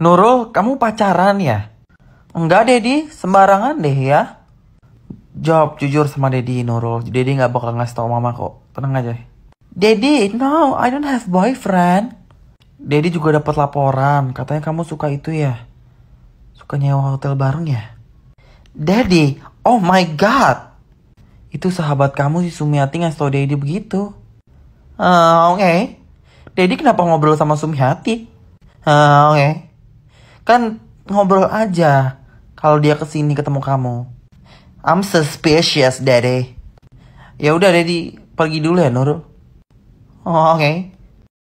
Nurul, kamu pacaran ya? Enggak, Dedi. Sembarangan deh ya. Jawab jujur sama Dedi, Nurul. Dedi nggak bakal ngasih tau mama kok. Tenang aja. Dedi, no, I don't have boyfriend. Dedi juga dapat laporan, katanya kamu suka itu ya. Suka nyewa hotel bareng ya. Daddy, oh my god. Itu sahabat kamu si Sumiati ngasih tau Dedi begitu. Uh, oke. Okay. Dedi kenapa ngobrol sama Sumiati? Uh, oke. Okay. Kan ngobrol aja kalau dia kesini ketemu kamu. I'm suspicious, Daddy. Ya udah, Daddy, pergi dulu ya, Nurul. Oh, oke. Okay.